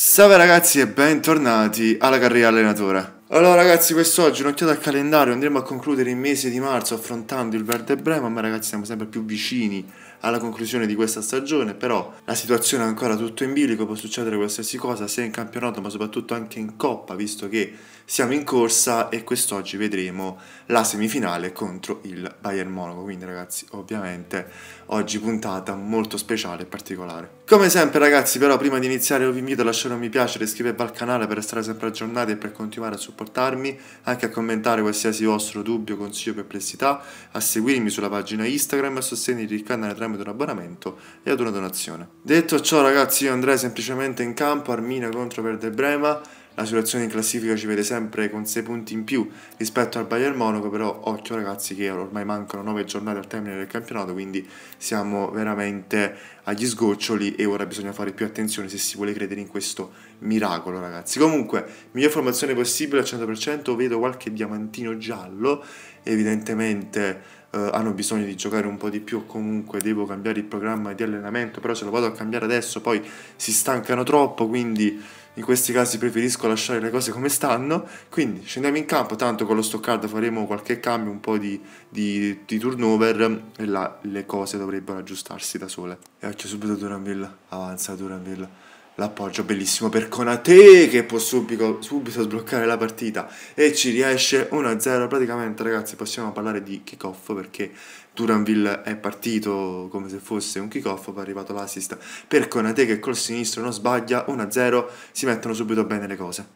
Salve ragazzi e bentornati alla carriera allenatore. Allora ragazzi, quest'oggi un'occhiata al calendario, andremo a concludere il mese di marzo affrontando il Verde Brema, ma ragazzi siamo sempre più vicini alla conclusione di questa stagione, però la situazione è ancora tutto in bilico, può succedere qualsiasi cosa sia in campionato ma soprattutto anche in coppa, visto che siamo in corsa e quest'oggi vedremo la semifinale contro il Bayern Monaco, quindi ragazzi ovviamente oggi puntata molto speciale e particolare. Come sempre ragazzi però prima di iniziare vi invito a lasciare un mi piace e iscrivervi al canale per stare sempre aggiornati e per continuare a supportarmi, anche a commentare qualsiasi vostro dubbio, consiglio, o perplessità, a seguirmi sulla pagina Instagram e a sostenere il canale tramite un abbonamento e ad una donazione. Detto ciò ragazzi io andrei semplicemente in campo Armina contro Verde Brema la situazione in classifica ci vede sempre con 6 punti in più rispetto al Bayern Monaco, però occhio ragazzi che ormai mancano 9 giornate al termine del campionato, quindi siamo veramente agli sgoccioli e ora bisogna fare più attenzione se si vuole credere in questo miracolo ragazzi. Comunque, miglior formazione possibile al 100%, vedo qualche diamantino giallo, evidentemente... Uh, hanno bisogno di giocare un po' di più comunque devo cambiare il programma di allenamento però se lo vado a cambiare adesso poi si stancano troppo quindi in questi casi preferisco lasciare le cose come stanno, quindi scendiamo in campo, tanto con lo stoccard faremo qualche cambio, un po' di, di, di turnover e là le cose dovrebbero aggiustarsi da sole. E occhio subito Duranville, avanza Duranville. L'appoggio bellissimo per Conate che può subito, subito sbloccare la partita e ci riesce 1-0. Praticamente ragazzi possiamo parlare di kickoff off perché Duranville è partito come se fosse un kick-off, poi è arrivato l'assist per Conate che col sinistro non sbaglia, 1-0, si mettono subito bene le cose.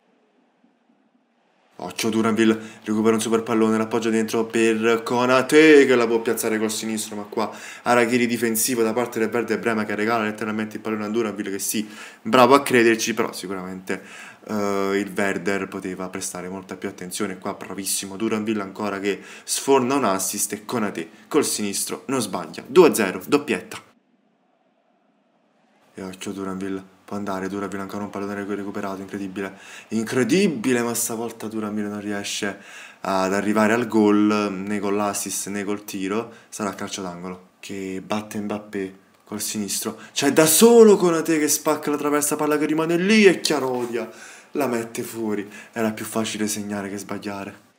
Occhio Duranville, recupera un super pallone, l'appoggia dentro per Conate che la può piazzare col sinistro, ma qua Arachiri difensivo da parte del Verde Brema che regala letteralmente il pallone a Duranville che sì, bravo a crederci, però sicuramente eh, il Werder poteva prestare molta più attenzione. Qua bravissimo Duranville ancora che sforna un assist e con Conate col sinistro non sbaglia. 2-0, doppietta. E occhio Duranville, può andare, Duranville ancora un pallone recuperato, incredibile. Incredibile, ma stavolta Duranville non riesce ad arrivare al gol, né con l'assist né col tiro. Sarà a calcio d'angolo che batte Mbappé col sinistro. Cioè da solo con Conate che spacca la traversa palla che rimane lì e Chiarodia la mette fuori. Era più facile segnare che sbagliare.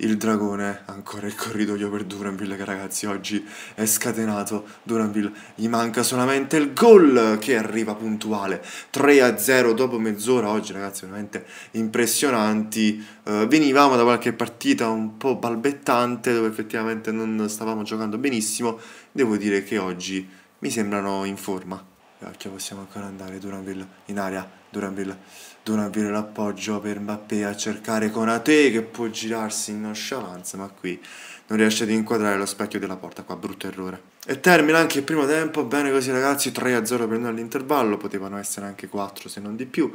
Il dragone, ancora il corridoio per Duranville che ragazzi oggi è scatenato, Duranville gli manca solamente il gol che arriva puntuale, 3-0 dopo mezz'ora oggi ragazzi veramente impressionanti, uh, venivamo da qualche partita un po' balbettante dove effettivamente non stavamo giocando benissimo, devo dire che oggi mi sembrano in forma. Occhio possiamo ancora andare Duranville in aria, Duranville non avviene l'appoggio per Mbappé a cercare con Ate che può girarsi in nonchalance, ma qui non riesce ad inquadrare lo specchio della porta, qua brutto errore. E termina anche il primo tempo, bene così ragazzi, 3-0 per noi all'intervallo, potevano essere anche 4 se non di più.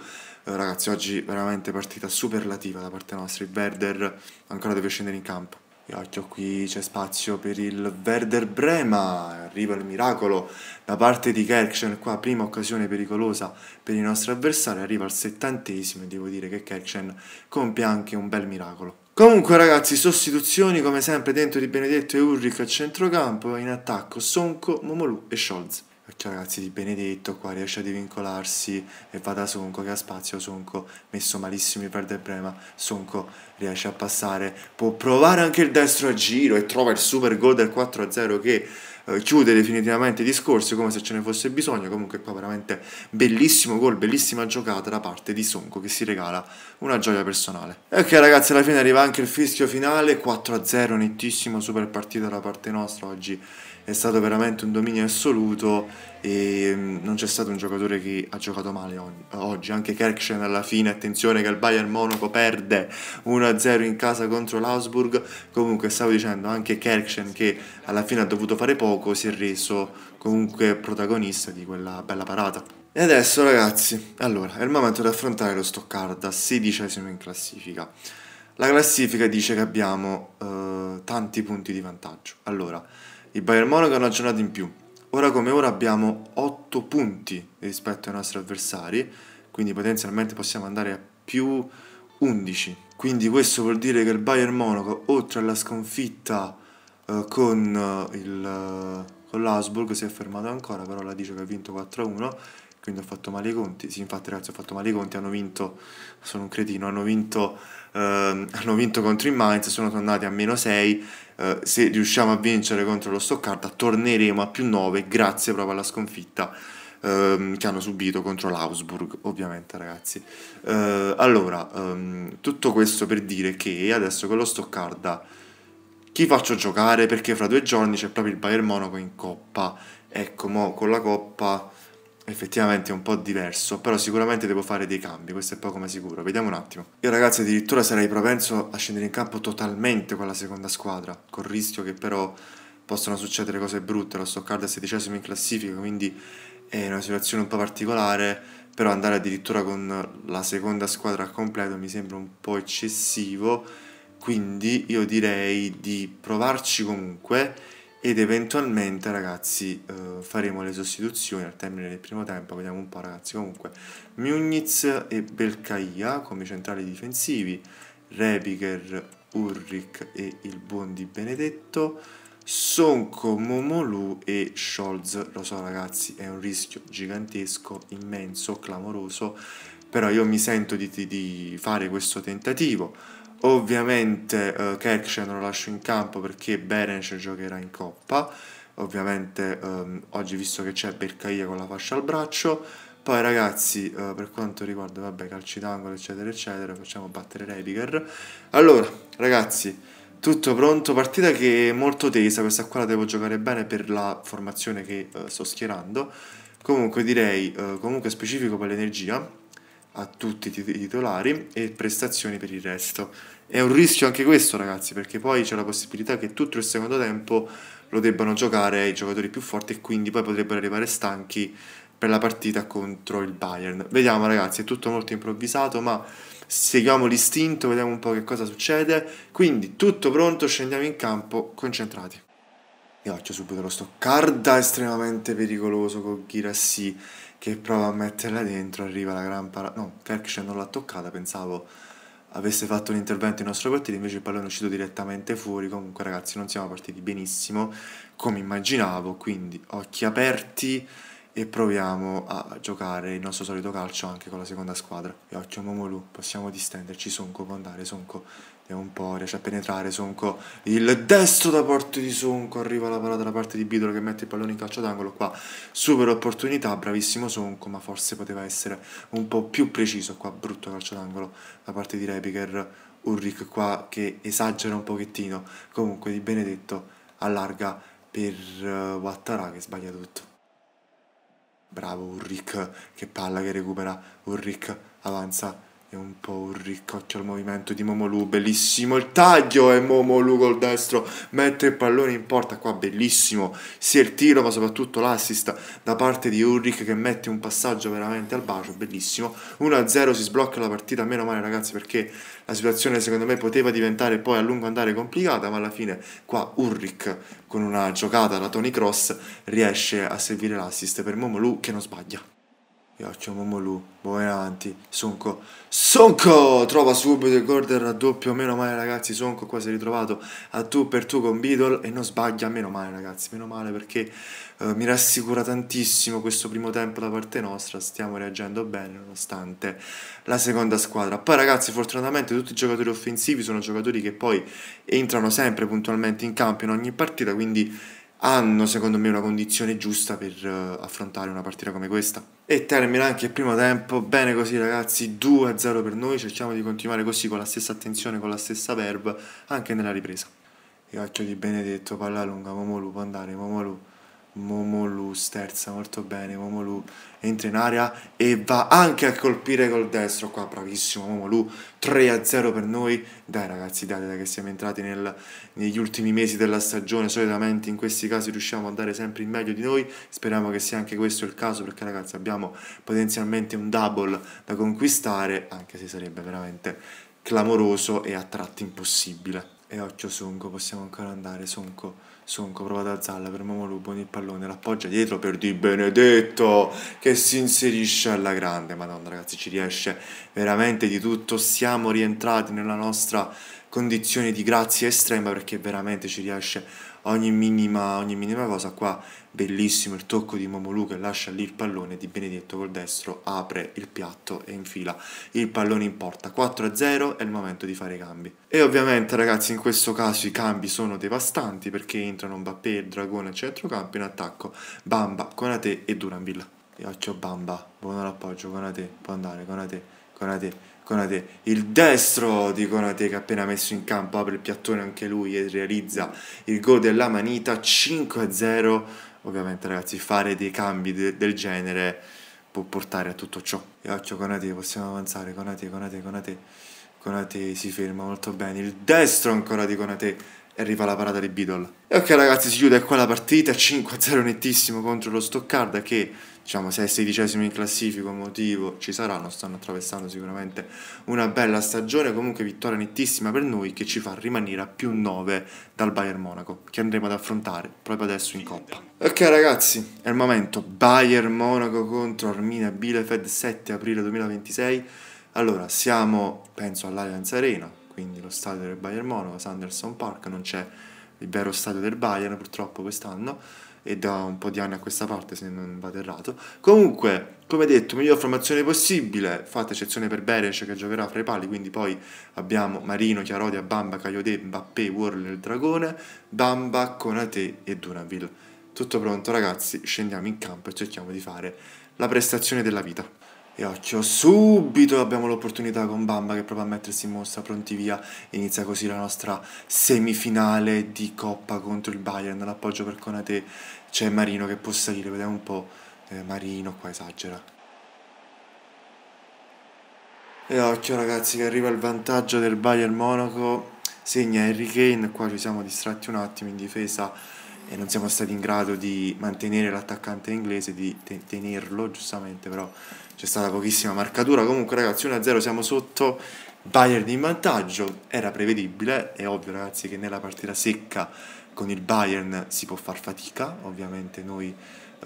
Eh, ragazzi, oggi veramente partita superlativa da parte nostra, il Werder ancora deve scendere in campo. E occhio qui c'è spazio per il Werder Brema, arriva il miracolo da parte di Kerkschen, qua prima occasione pericolosa per il nostro avversario, arriva al settantesimo e devo dire che Kerkschen compie anche un bel miracolo. Comunque ragazzi, sostituzioni come sempre dentro di Benedetto e Ulrich a centrocampo, in attacco Sonko, Momolu e Scholz. Perché ragazzi di Benedetto qua riesce a divincolarsi e va da Sonco che ha spazio Sonco messo malissimo per De Brema Sonco riesce a passare può provare anche il destro a giro e trova il super gol del 4-0 che eh, chiude definitivamente i discorsi come se ce ne fosse bisogno comunque qua veramente bellissimo gol bellissima giocata da parte di Sonco che si regala una gioia personale e ok ragazzi alla fine arriva anche il fischio finale 4-0 nettissimo super partita da parte nostra oggi è stato veramente un dominio assoluto e mm, non c'è stato un giocatore che ha giocato male oggi, anche Kerkschen alla fine, attenzione che il Bayern Monaco perde 1-0 in casa contro l'Ausburg, comunque stavo dicendo anche Kerkschen che alla fine ha dovuto fare poco, si è reso comunque protagonista di quella bella parata. E adesso ragazzi, allora, è il momento di affrontare lo Stoccarda, sedicesimo in classifica. La classifica dice che abbiamo eh, tanti punti di vantaggio. Allora, il Bayern Monaco ha una giornata in più. Ora come ora abbiamo 8 punti rispetto ai nostri avversari, quindi potenzialmente possiamo andare a più 11. Quindi questo vuol dire che il Bayern Monaco, oltre alla sconfitta eh, con, eh, il, eh, con l'Asburg, si è fermato ancora, però la dice che ha vinto 4-1, quindi ho fatto male i conti, sì infatti ragazzi ho fatto male i conti, hanno vinto, sono un cretino, hanno vinto, ehm, hanno vinto contro il Mainz, sono tornati a meno 6, eh, se riusciamo a vincere contro lo Stoccarda torneremo a più 9 grazie proprio alla sconfitta ehm, che hanno subito contro l'Ausburg ovviamente ragazzi. Eh, allora, ehm, tutto questo per dire che adesso con lo Stoccarda chi faccio giocare perché fra due giorni c'è proprio il Bayern Monaco in coppa, ecco mo con la coppa effettivamente è un po' diverso, però sicuramente devo fare dei cambi, questo è poco ma sicuro. Vediamo un attimo. Io ragazzi addirittura sarei propenso a scendere in campo totalmente con la seconda squadra, col rischio che però possano succedere cose brutte, lo Stoccarda è sedicesimo in classifica, quindi è una situazione un po' particolare, però andare addirittura con la seconda squadra al completo mi sembra un po' eccessivo, quindi io direi di provarci comunque ed eventualmente ragazzi eh, faremo le sostituzioni al termine del primo tempo vediamo un po' ragazzi comunque Muniz e Belkaia come centrali difensivi Rebiger, Ulrich e il buon di Benedetto Sonko, Momolu e Scholz lo so ragazzi è un rischio gigantesco immenso, clamoroso però io mi sento di, di, di fare questo tentativo Ovviamente eh, Kerksen lo lascio in campo perché Berenc giocherà in coppa. Ovviamente ehm, oggi visto che c'è Bercaia con la fascia al braccio. Poi ragazzi, eh, per quanto riguarda vabbè, calci d'angolo eccetera eccetera, facciamo battere Rediger. Allora, ragazzi, tutto pronto, partita che è molto tesa, questa qua la devo giocare bene per la formazione che eh, sto schierando. Comunque direi, eh, comunque specifico per l'energia, a tutti i titolari e prestazioni per il resto. È un rischio anche questo, ragazzi, perché poi c'è la possibilità che tutto il secondo tempo lo debbano giocare i giocatori più forti e quindi poi potrebbero arrivare stanchi per la partita contro il Bayern. Vediamo, ragazzi, è tutto molto improvvisato, ma seguiamo l'istinto, vediamo un po' che cosa succede. Quindi, tutto pronto, scendiamo in campo, concentrati. E faccio subito lo stoccarda estremamente pericoloso con Girassi che prova a metterla dentro, arriva la gran parata. No, Kerksh non l'ha toccata, pensavo avesse fatto un intervento in nostro partito, invece il pallone è uscito direttamente fuori. Comunque, ragazzi, non siamo partiti benissimo come immaginavo. Quindi, occhi aperti e proviamo a giocare il nostro solito calcio anche con la seconda squadra. E occhio Momolu, possiamo distenderci, Sonco può andare, Sonco e un po' riesce a penetrare Sonko il destro da parte di Sonko arriva la palla dalla parte di Bidolo che mette il pallone in calcio d'angolo qua super opportunità bravissimo Sonko ma forse poteva essere un po' più preciso qua brutto calcio d'angolo da parte di Rebiker Ulrich qua che esagera un pochettino comunque di Benedetto allarga per Wattara eh, che sbaglia tutto bravo Ulrich che palla che recupera Ulrich avanza è un po' un riccocchio al movimento di Momolu, bellissimo il taglio e eh, Momolu col destro mette il pallone in porta, qua bellissimo sia il tiro ma soprattutto l'assist da parte di Ulrich che mette un passaggio veramente al bacio, bellissimo 1-0 si sblocca la partita, meno male ragazzi perché la situazione secondo me poteva diventare poi a lungo andare complicata ma alla fine qua Ulrich con una giocata da Tony Cross riesce a servire l'assist per Momolu che non sbaglia Momolu, buon avanti, Sonco. Sonco trova subito il gol del raddoppio. Meno male, ragazzi. Sonco qua si è ritrovato a tu per tu con Beatle. E non sbaglia. Meno male, ragazzi. Meno male perché eh, mi rassicura tantissimo questo primo tempo da parte nostra. Stiamo reagendo bene nonostante la seconda squadra. Poi, ragazzi, fortunatamente tutti i giocatori offensivi sono giocatori che poi entrano sempre puntualmente in campo in ogni partita. Quindi hanno secondo me una condizione giusta per eh, affrontare una partita come questa. E termina anche il primo tempo, bene così ragazzi, 2-0 per noi, cerchiamo di continuare così con la stessa attenzione, con la stessa verba anche nella ripresa. E occhio di Benedetto, palla lunga, Momolu può andare, Momolu Momolu sterza molto bene, Momolu entra in area e va anche a colpire col destro qua, bravissimo Momolu, 3 a 0 per noi, dai ragazzi dai, dai che siamo entrati nel, negli ultimi mesi della stagione, solitamente in questi casi riusciamo a dare sempre il meglio di noi, speriamo che sia anche questo il caso perché ragazzi abbiamo potenzialmente un double da conquistare, anche se sarebbe veramente clamoroso e a tratti impossibile. E occhio Sonco, possiamo ancora andare Sonco Sonco prova ad alzarla per Momolubo nel pallone, l'appoggia dietro per Di Benedetto che si inserisce alla grande. Madonna ragazzi ci riesce veramente di tutto, siamo rientrati nella nostra condizioni di grazia estrema perché veramente ci riesce ogni minima, ogni minima cosa qua bellissimo il tocco di Momolu che lascia lì il pallone di Benedetto col destro apre il piatto e infila il pallone in porta 4 0 è il momento di fare i cambi e ovviamente ragazzi in questo caso i cambi sono devastanti perché entrano Mbappé, Dragone al centrocampo in attacco Bamba, Conate e Duranville e occhio Bamba buon appoggio Conate può andare Conate, Conate Conate. Il destro di Conate che appena messo in campo apre il piattone anche lui e realizza il gol della manita 5-0. Ovviamente ragazzi fare dei cambi de del genere può portare a tutto ciò. E occhio Conate, possiamo avanzare, Conate, Conate, Conate. Conate si ferma molto bene. Il destro ancora di Conate e arriva la parata di Bidol. E ok ragazzi si chiude qua la partita 5-0 nettissimo contro lo Stoccarda che diciamo, se è sedicesimo in classifica motivo ci saranno, stanno attraversando sicuramente una bella stagione, comunque vittoria nettissima per noi che ci fa rimanere a più 9 dal Bayern Monaco che andremo ad affrontare proprio adesso in Coppa. Ok ragazzi, è il momento, Bayern Monaco contro Arminia Bielefeld 7 aprile 2026, allora siamo penso all'Allianz Arena, quindi lo stadio del Bayern Monaco, Sanderson Park, non c'è il vero stadio del Bayern purtroppo quest'anno, e da un po' di anni a questa parte se non vado errato. Comunque, come detto, miglior formazione possibile, fatta eccezione per Beres che giocherà fra i pali, quindi poi abbiamo Marino, Chiarodia, Bamba, Cagliodè, Mbappé, Warren il Dragone, Bamba, Conate e Dunaville. Tutto pronto ragazzi, scendiamo in campo e cerchiamo di fare la prestazione della vita e occhio, subito abbiamo l'opportunità con Bamba che prova a mettersi in mostra, pronti via, inizia così la nostra semifinale di Coppa contro il Bayern, l'appoggio per Conate, c'è Marino che può salire, vediamo un po', eh, Marino qua esagera. E occhio ragazzi che arriva il vantaggio del Bayern Monaco, segna Harry Kane, qua ci siamo distratti un attimo in difesa, e non siamo stati in grado di mantenere l'attaccante inglese, di te tenerlo giustamente, però c'è stata pochissima marcatura. Comunque ragazzi 1-0 siamo sotto, Bayern in vantaggio, era prevedibile, è ovvio ragazzi che nella partita secca con il Bayern si può far fatica, ovviamente noi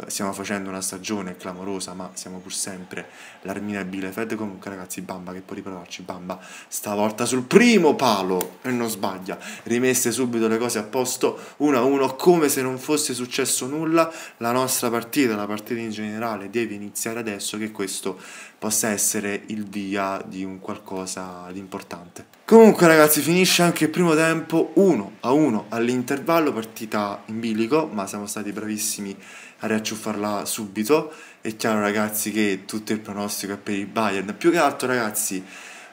eh, stiamo facendo una stagione clamorosa, ma siamo pur sempre l'Armina e Bielefeld. Comunque, ragazzi, Bamba che può riprovarci. Bamba stavolta sul primo palo e non sbaglia. Rimesse subito le cose a posto 1-1, come se non fosse successo nulla. La nostra partita, la partita in generale, deve iniziare adesso. Che questo possa essere il via di un qualcosa di importante. Comunque, ragazzi, finisce anche il primo tempo 1-1 all'intervallo, partita in bilico, ma siamo stati bravissimi a riacciuffarla subito. È chiaro ragazzi che tutto il pronostico è per il Bayern. Più che altro ragazzi,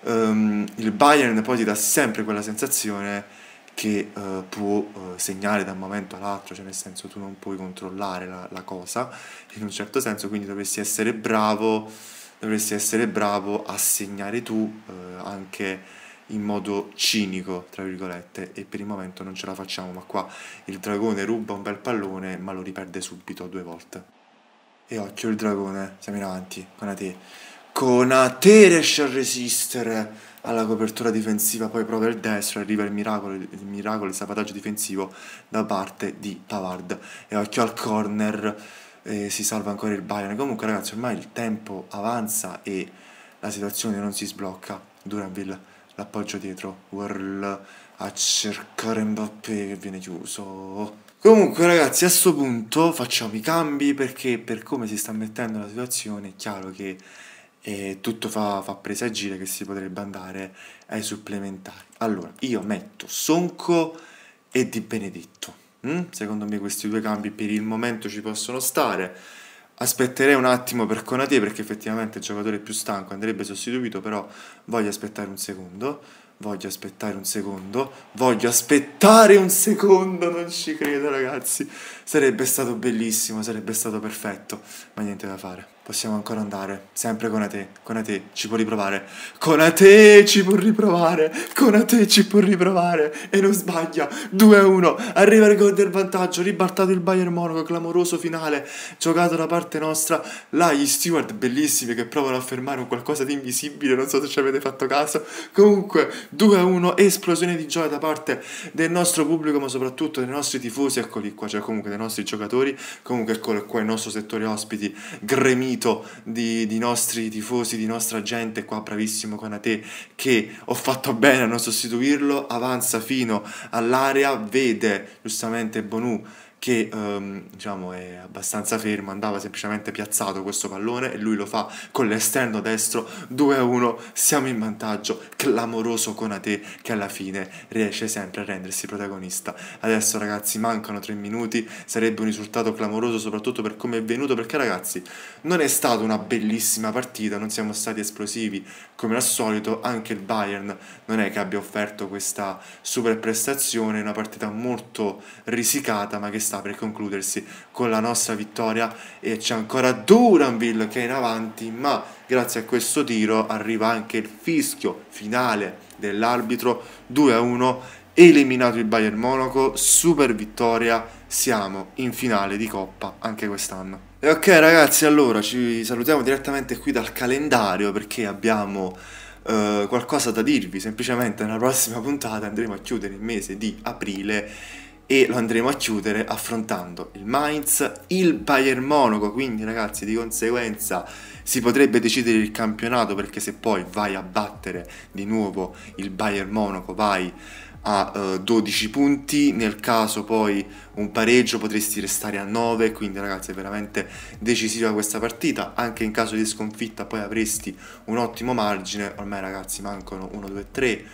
um, il Bayern poi ti dà sempre quella sensazione che uh, può uh, segnare da un momento all'altro, cioè nel senso tu non puoi controllare la, la cosa in un certo senso, quindi dovresti essere bravo, dovresti essere bravo a segnare tu uh, anche in modo cinico, tra virgolette, e per il momento non ce la facciamo, ma qua il dragone ruba un bel pallone, ma lo riperde subito due volte. E occhio il dragone, siamo in avanti, con Con a te. a te riesce a resistere alla copertura difensiva, poi prova il destro, arriva il miracolo, il miracolo, il salvataggio difensivo da parte di Pavard. E occhio al corner, eh, si salva ancora il Bayern. Comunque ragazzi, ormai il tempo avanza e la situazione non si sblocca. Duranville l'appoggio dietro, Whirl a cercare Mbappé che viene chiuso. Comunque ragazzi a questo punto facciamo i cambi perché per come si sta mettendo la situazione è chiaro che eh, tutto fa, fa presagire che si potrebbe andare ai supplementari. Allora io metto Sonco e Di Benedetto. Mm? Secondo me questi due cambi per il momento ci possono stare aspetterei un attimo per Konaté perché effettivamente il giocatore più stanco andrebbe sostituito però voglio aspettare un secondo voglio aspettare un secondo voglio aspettare un secondo non ci credo ragazzi sarebbe stato bellissimo sarebbe stato perfetto ma niente da fare possiamo ancora andare, sempre con a te, con a te ci può riprovare, con a te ci può riprovare, con a te ci può riprovare e non sbaglia, 2-1, arriva il gol del vantaggio, ribaltato il Bayern Monaco, clamoroso finale, giocato da parte nostra, là gli steward bellissimi che provano a fermare un qualcosa di invisibile, non so se ci avete fatto caso, comunque 2-1, esplosione di gioia da parte del nostro pubblico ma soprattutto dei nostri tifosi, eccoli qua, cioè comunque dei nostri giocatori, comunque eccolo qua il nostro settore ospiti, gremito, infinito di, di nostri tifosi, di nostra gente qua, bravissimo con a te che ho fatto bene a non sostituirlo, avanza fino all'area, vede giustamente Bonu che ehm, diciamo è abbastanza fermo, andava semplicemente piazzato questo pallone e lui lo fa con l'esterno destro 2-1, siamo in vantaggio, clamoroso con Ate che alla fine riesce sempre a rendersi protagonista. Adesso ragazzi mancano 3 minuti, sarebbe un risultato clamoroso soprattutto per come è venuto perché ragazzi non è stata una bellissima partita, non siamo stati esplosivi come al solito, anche il Bayern non è che abbia offerto questa super prestazione, una partita molto risicata ma che sta sta per concludersi con la nostra vittoria e c'è ancora Duranville che è in avanti ma grazie a questo tiro arriva anche il fischio finale dell'arbitro 2 a 1 eliminato il Bayern Monaco super vittoria siamo in finale di coppa anche quest'anno e ok ragazzi allora ci salutiamo direttamente qui dal calendario perché abbiamo Uh, qualcosa da dirvi, semplicemente nella prossima puntata andremo a chiudere il mese di aprile e lo andremo a chiudere affrontando il Mainz, il Bayern Monaco, quindi ragazzi di conseguenza si potrebbe decidere il campionato perché se poi vai a battere di nuovo il Bayern Monaco vai a uh, eh, 12 punti, nel caso poi un pareggio potresti restare a 9, quindi ragazzi è veramente decisiva questa partita, anche in caso di sconfitta poi avresti un ottimo margine, ormai ragazzi mancano 1, 2, 3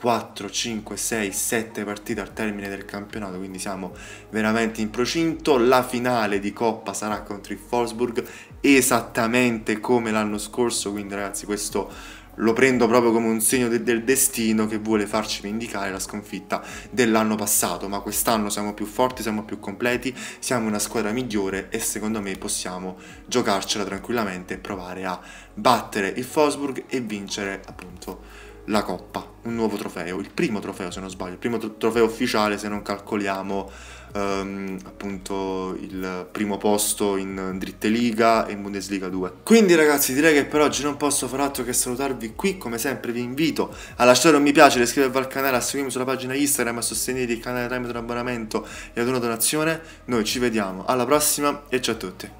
4, 5, 6, 7 partite al termine del campionato, quindi siamo veramente in procinto. La finale di Coppa sarà contro il Wolfsburg esattamente come l'anno scorso, quindi ragazzi questo lo prendo proprio come un segno de del destino che vuole farci vendicare la sconfitta dell'anno passato, ma quest'anno siamo più forti, siamo più completi, siamo una squadra migliore e secondo me possiamo giocarcela tranquillamente e provare a battere il Fosburg e vincere appunto la coppa, un nuovo trofeo, il primo trofeo se non sbaglio, il primo trofeo ufficiale se non calcoliamo ehm, appunto il primo posto in Dritte Liga e in Bundesliga 2. Quindi ragazzi direi che per oggi non posso far altro che salutarvi qui, come sempre vi invito a lasciare un mi piace, ad iscrivervi al canale, a seguirmi sulla pagina Instagram, a sostenere il canale tramite un abbonamento e ad una donazione. Noi ci vediamo alla prossima e ciao a tutti.